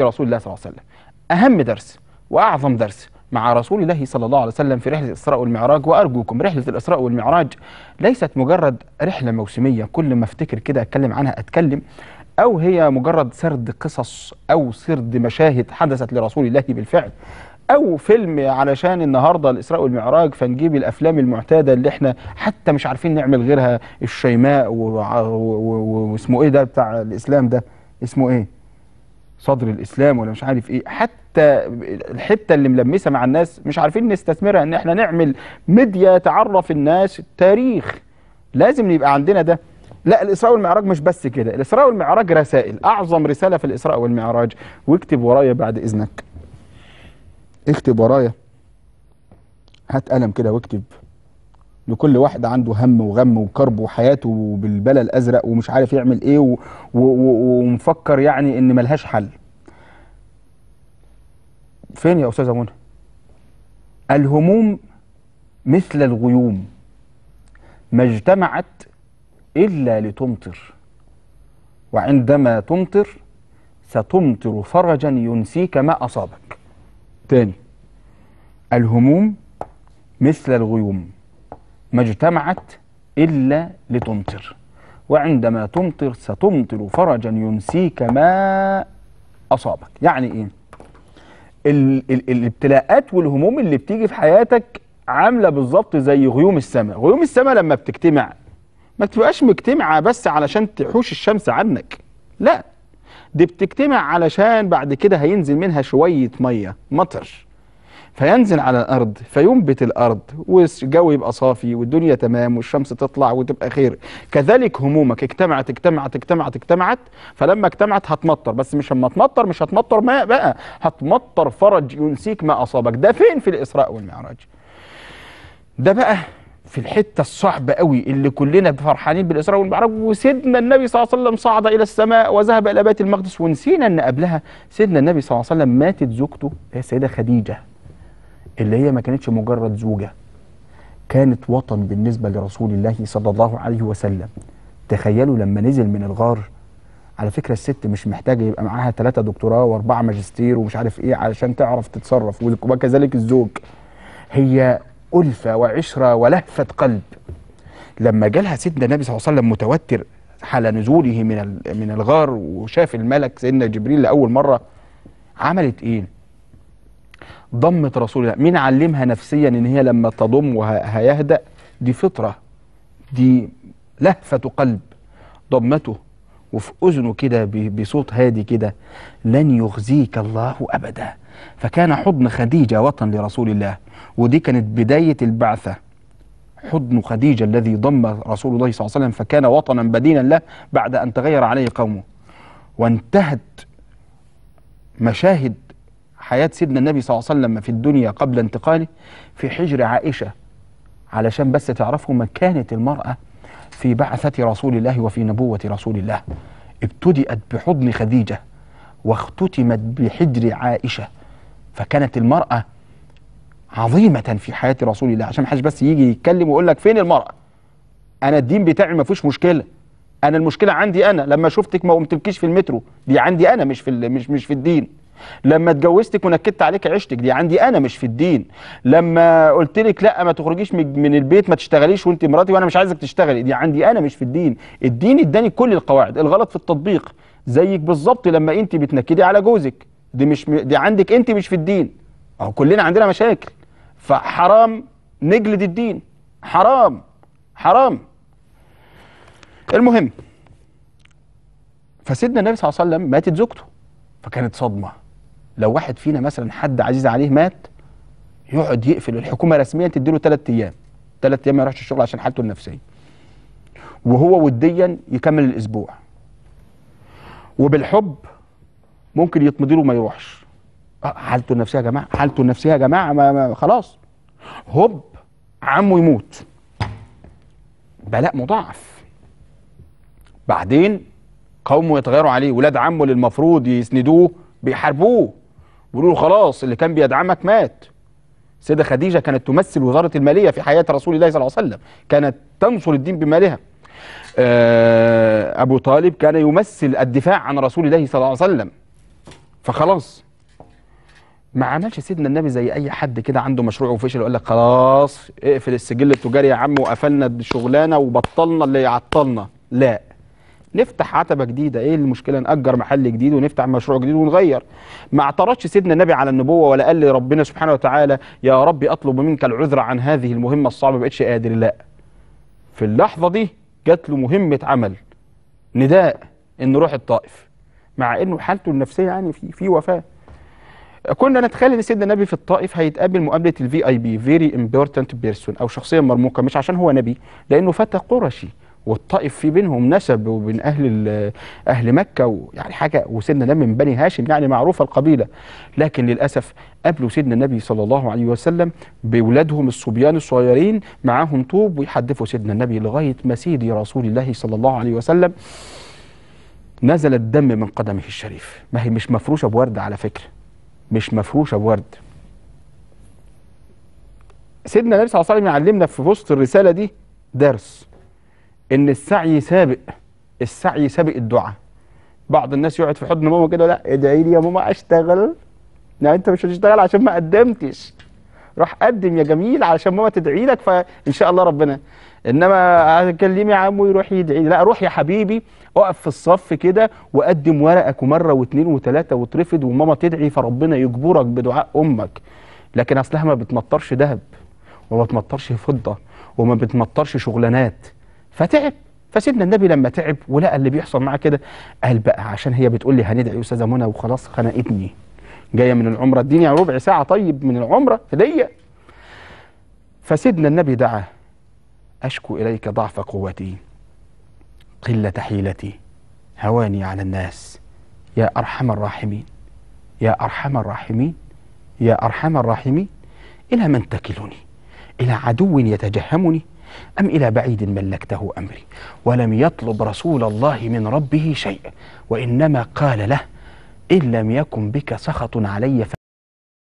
رسول الله صلى الله عليه وسلم أهم درس وأعظم درس مع رسول الله صلى الله عليه وسلم في رحلة الإسراء والمعراج وأرجوكم رحلة الإسراء والمعراج ليست مجرد رحلة موسمية كل ما افتكر كده أتكلم عنها أتكلم أو هي مجرد سرد قصص أو سرد مشاهد حدثت لرسول الله بالفعل او فيلم علشان النهارده الاسراء والمعراج فنجيب الافلام المعتاده اللي احنا حتى مش عارفين نعمل غيرها الشيماء واسمه ايه ده بتاع الاسلام ده اسمه ايه صدر الاسلام ولا مش عارف ايه حتى الحته اللي ملمسه مع الناس مش عارفين نستثمرها ان احنا نعمل ميديا تعرف الناس التاريخ لازم يبقى عندنا ده لا الاسراء والمعراج مش بس كده الاسراء والمعراج رسائل اعظم رساله في الاسراء والمعراج واكتب ورايا بعد اذنك اكتب ورايا هات قلم كده واكتب لكل واحد عنده هم وغم وكرب وحياته بالبلا الازرق ومش عارف يعمل ايه ومفكر يعني ان ملهاش حل فين يا استاذه منى الهموم مثل الغيوم ما اجتمعت الا لتمطر وعندما تمطر ستمطر فرجا ينسيك ما اصابك تاني الهموم مثل الغيوم ما اجتمعت إلا لتمطر وعندما تمطر ستمطر فرجا ينسيك ما أصابك يعني إيه؟ ال ال الابتلاءات والهموم اللي بتيجي في حياتك عاملة بالظبط زي غيوم السماء غيوم السماء لما بتجتمع ما تبقاش مجتمعة بس علشان تحوش الشمس عنك لا دي بتجتمع علشان بعد كده هينزل منها شوية مية مطر فينزل على الارض فينبت الارض والجو يبقى صافي والدنيا تمام والشمس تطلع وتبقى خير كذلك همومك اجتمعت اجتمعت اجتمعت اجتمعت فلما اجتمعت هتمطر بس مش لما تمطر مش هتمطر ماء بقى هتمطر فرج ينسيك ما اصابك ده فين في الاسراء والمعراج ده بقى في الحتة الصعبة قوي اللي كلنا فرحانين بالإسراء والمعراج وسيدنا النبي صلى الله عليه وسلم صعد إلى السماء وذهب إلى بيت المقدس ونسينا إن قبلها سيدنا النبي صلى الله عليه وسلم ماتت زوجته هي السيدة خديجة اللي هي ما كانتش مجرد زوجة كانت وطن بالنسبة لرسول الله صلى الله عليه وسلم تخيلوا لما نزل من الغار على فكرة الست مش محتاجة يبقى معاها ثلاثة دكتوراه وأربعة ماجستير ومش عارف إيه علشان تعرف تتصرف وكذلك الزوج هي ألفة وعشرة ولهفة قلب لما جالها سيدنا النبي صلى الله عليه وسلم متوتر حال نزوله من من الغار وشاف الملك سيدنا جبريل لأول مرة عملت إيه؟ ضمت رسول الله مين علمها نفسيا ان هي لما تضم وهيهدأ دي فطرة دي لهفة قلب ضمته وفي أذنه كده بصوت هادي كده لن يخزيك الله أبدا فكان حضن خديجة وطن لرسول الله ودي كانت بداية البعثة حضن خديجة الذي ضم رسول الله صلى الله عليه وسلم فكان وطنا بدينا له بعد أن تغير عليه قومه وانتهت مشاهد حياة سيدنا النبي صلى الله عليه وسلم في الدنيا قبل انتقاله في حجر عائشة علشان بس تعرفوا مكانة المرأة في بعثة رسول الله وفي نبوة رسول الله ابتدأت بحضن خديجة واختتمت بحجر عائشة فكانت المرأة عظيمة في حياة رسول الله عشان محدش بس يجي يتكلم ويقول لك فين المرأة أنا الدين بتاعي ما فيهوش مشكلة أنا المشكلة عندي أنا لما شفتك ما قمتلكيش في المترو دي عندي أنا مش في مش مش في الدين لما اتجوزتك ونكدت عليك عشتك دي عندي انا مش في الدين لما قلت لك لا ما تخرجيش من البيت ما تشتغليش وانت مراتي وانا مش عايزك تشتغلي دي عندي انا مش في الدين الدين اداني كل القواعد الغلط في التطبيق زيك بالظبط لما انت بتنكدي على جوزك دي مش م... دي عندك انت مش في الدين اهو كلنا عندنا مشاكل فحرام نجلد الدين حرام حرام المهم فسيدنا النبي صلى الله عليه وسلم ماتت زوجته فكانت صدمه لو واحد فينا مثلا حد عزيز عليه مات يقعد يقفل الحكومه رسميا تديله ثلاث ايام ثلاث ايام ما يروحش الشغل عشان حالته النفسيه وهو وديا يكمل الاسبوع وبالحب ممكن يطمدي له ما يروحش آه، حالته النفسيه يا جماعه حالته النفسيه يا جماعه ما ما خلاص هوب عمه يموت بلاء مضاعف بعدين قومه يتغيروا عليه ولاد عمه اللي المفروض يسندوه بيحاربوه بيقولوا له خلاص اللي كان بيدعمك مات السيده خديجه كانت تمثل وزاره الماليه في حياه رسول الله صلى الله عليه وسلم كانت تنصر الدين بمالها آه، ابو طالب كان يمثل الدفاع عن رسول الله صلى الله عليه وسلم فخلاص ما عملش سيدنا النبي زي اي حد كده عنده مشروع وفشل وقال لك خلاص اقفل السجل التجاري يا عم وقفلنا الشغلانه وبطلنا اللي يعطلنا لا نفتح عتبه جديده ايه المشكله ناجر محل جديد ونفتح مشروع جديد ونغير ما اعترضش سيدنا النبي على النبوه ولا قال لي ربنا سبحانه وتعالى يا ربي اطلب منك العذر عن هذه المهمه الصعبه ما بقتش قادر لا في اللحظه دي جات له مهمه عمل نداء ان روح الطائف مع انه حالته النفسيه يعني في في وفاه كنا نتخيل ان سيدنا النبي في الطائف هيتقابل مقابله الفي اي بي فيري امبورتنت بيرسون او شخصيه مرموقه مش عشان هو نبي لانه فتى قرشي والطائف في بينهم نسب وبين اهل اهل مكه ويعني حاجه وسيدنا ده من بني هاشم يعني معروفه القبيله لكن للاسف قابلوا سيدنا النبي صلى الله عليه وسلم باولادهم الصبيان الصغيرين معاهم طوب ويحدفوا سيدنا النبي لغايه ما سيدي رسول الله صلى الله عليه وسلم نزل الدم من قدمه الشريف ما هي مش مفروشه بورد على فكره مش مفروشه بورد سيدنا النبي صلى الله عليه وسلم يعلمنا في وسط الرساله دي درس ان السعي سابق السعي سابق الدعاء بعض الناس يقعد في حضن ماما كده لا ادعي لي يا ماما اشتغل لا انت مش هتشتغل عشان ما قدمتش روح قدم يا جميل علشان ماما تدعي لك فان شاء الله ربنا انما يا عمو يروح يدعي لا روح يا حبيبي اقف في الصف كده وقدم ورقك ومره واثنين وثلاثه وترفض وماما تدعي فربنا يجبرك بدعاء امك لكن اصلها ما بتمطرش ذهب وما بتمطرش فضه وما بتمطرش شغلانات فتعب فسيدنا النبي لما تعب ولقى اللي بيحصل معاه كده قال بقى عشان هي بتقول لي هندعي استاذه منى وخلاص خنقتني جايه من العمره اديني ربع ساعه طيب من العمره هدية فسيدنا النبي دعا اشكو اليك ضعف قوتي قله حيلتي هواني على الناس يا ارحم الراحمين يا ارحم الراحمين يا ارحم الراحمين الى من تكلني الى عدو يتجهمني أم إلى بعيد ملكته أمري ولم يطلب رسول الله من ربه شيء وإنما قال له إن لم يكن بك سخط علي